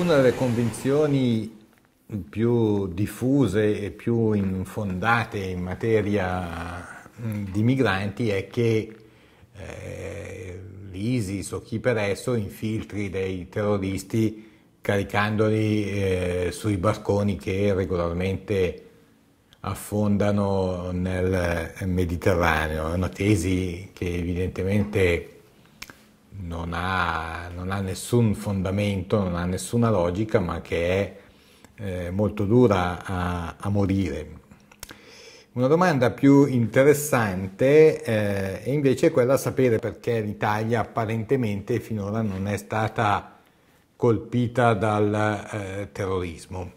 una delle convinzioni più diffuse e più infondate in materia mm, di migranti è che eh, l'ISIS o chi per esso infiltri dei terroristi caricandoli eh, sui barconi che regolarmente affondano nel Mediterraneo. È una tesi che evidentemente non ha, non ha nessun fondamento, non ha nessuna logica, ma che è eh, molto dura a, a, morire. Una domanda più interessante eh, è invece quella sapere perché l'Italia apparentemente finora non è stata colpita dal eh, terrorismo.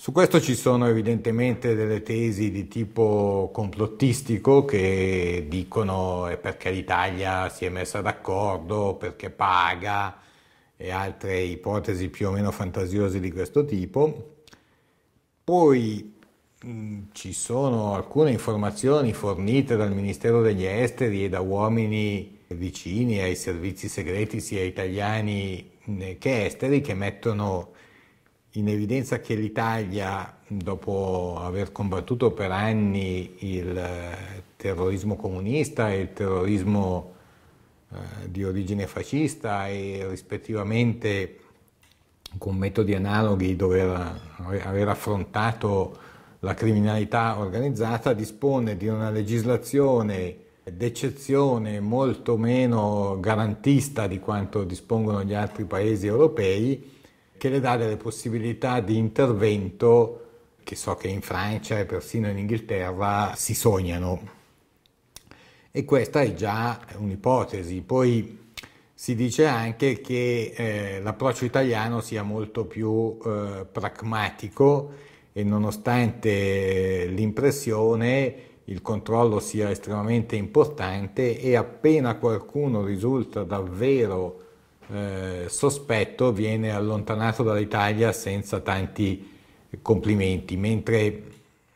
Su questo ci sono evidentemente delle tesi di tipo complottistico che dicono è eh, perché l'Italia si è messa d'accordo, perché paga e altre ipotesi più o meno fantasiose di questo tipo. Poi mh, ci sono alcune informazioni fornite dal Ministero degli Esteri e da uomini vicini ai servizi segreti sia italiani che esteri che mettono in evidenza che l'Italia, dopo aver combattuto per anni il eh, terrorismo comunista e il terrorismo eh, di origine fascista e rispettivamente con metodi analoghi dover aver affrontato la criminalità organizzata, dispone di una legislazione d'eccezione molto meno garantista di quanto dispongono gli altri paesi europei che le dà delle possibilità di intervento che so che in Francia e persino in Inghilterra si sognano. E questa è già un'ipotesi. Poi si dice anche che eh, l'approccio italiano sia molto più eh, pragmatico e nonostante l'impressione il controllo sia estremamente importante e appena qualcuno risulta davvero eh, sospetto viene allontanato dall'Italia senza tanti complimenti, mentre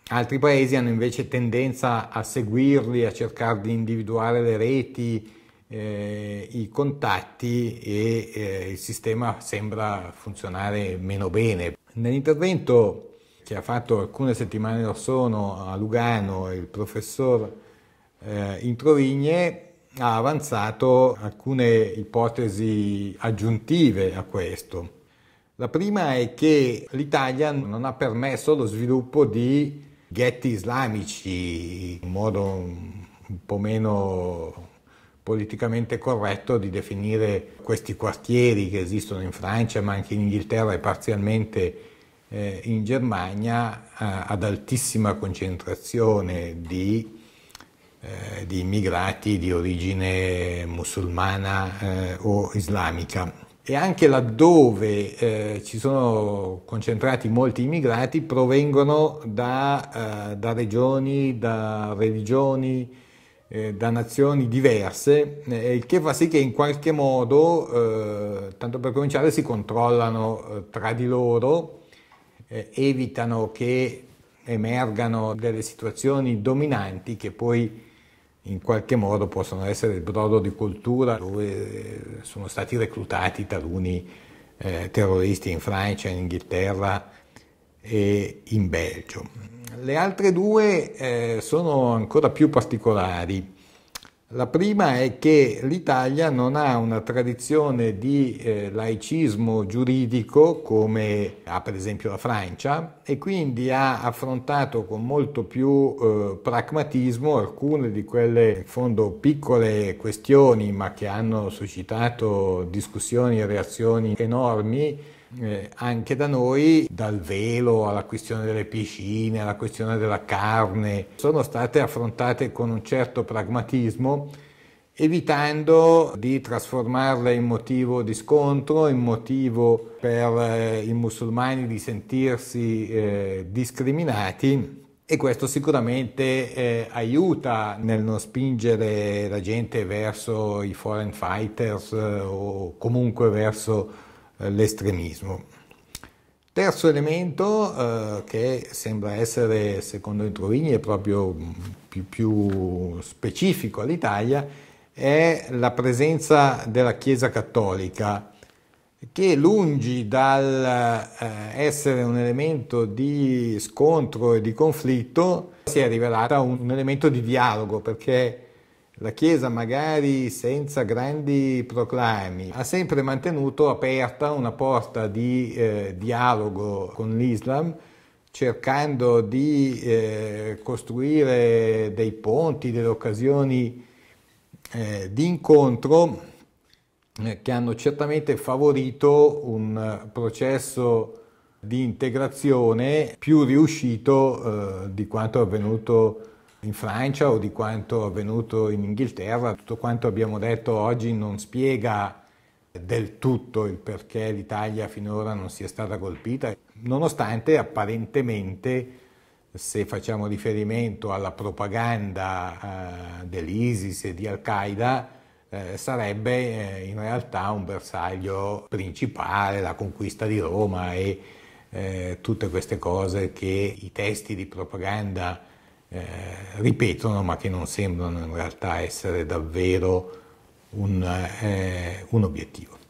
altri paesi hanno invece tendenza a seguirli, a cercare di individuare le reti, eh, i contatti e eh, il sistema sembra funzionare meno bene. Nell'intervento che ha fatto alcune settimane or sono a Lugano il professor eh, Introvigne ha avanzato alcune ipotesi aggiuntive a questo. La prima è che l'Italia non ha permesso lo sviluppo di ghetti islamici, un modo un po' meno politicamente corretto di definire questi quartieri che esistono in Francia, ma anche in Inghilterra e parzialmente eh, in Germania, eh, ad altissima concentrazione di eh, di immigrati di origine musulmana eh, o islamica. E anche laddove eh, ci sono concentrati molti immigrati provengono da, eh, da regioni, da religioni, eh, da nazioni diverse, il che fa sì che in qualche modo, tanto per cominciare, si controllano tra di loro, evitano che emergano delle situazioni dominanti che poi in qualche modo possono essere il brodo di cultura dove sono stati reclutati taluni eh, terroristi in Francia, in Inghilterra e in Belgio. Le altre due eh, sono ancora più particolari la prima è che l'Italia non ha una tradizione di eh, laicismo giuridico come ha per esempio la Francia e quindi ha affrontato con molto più eh, pragmatismo alcune di quelle in fondo piccole questioni ma che hanno suscitato discussioni e reazioni enormi eh, anche da noi, dal velo alla questione delle piscine, alla questione della carne, sono state affrontate con un certo pragmatismo, evitando di trasformarle in motivo di scontro, in motivo per eh, i musulmani di sentirsi eh, discriminati e questo sicuramente eh, aiuta nel non spingere la gente verso i foreign fighters eh, o comunque verso eh, l'estremismo. Terzo elemento eh, che sembra essere, secondo Introvigni, proprio mm, più, più specifico all'Italia, è la presenza della Chiesa cattolica che lungi dal eh, essere un elemento di scontro e di conflitto si è rivelata un elemento di dialogo perché la Chiesa, magari senza grandi proclami, ha sempre mantenuto aperta una porta di eh, dialogo con l'Islam cercando di eh, costruire dei ponti, delle occasioni eh, di incontro eh, che hanno certamente favorito un processo di integrazione più riuscito eh, di quanto avvenuto in Francia o di quanto avvenuto in Inghilterra. Tutto quanto abbiamo detto oggi non spiega del tutto il perché l'Italia finora non sia stata colpita, nonostante apparentemente se facciamo riferimento alla propaganda eh, dell'ISIS e di Al-Qaeda, eh, sarebbe eh, in realtà un bersaglio principale, la conquista di Roma e eh, tutte queste cose che i testi di propaganda eh, ripetono ma che non sembrano in realtà essere davvero un, eh, un obiettivo.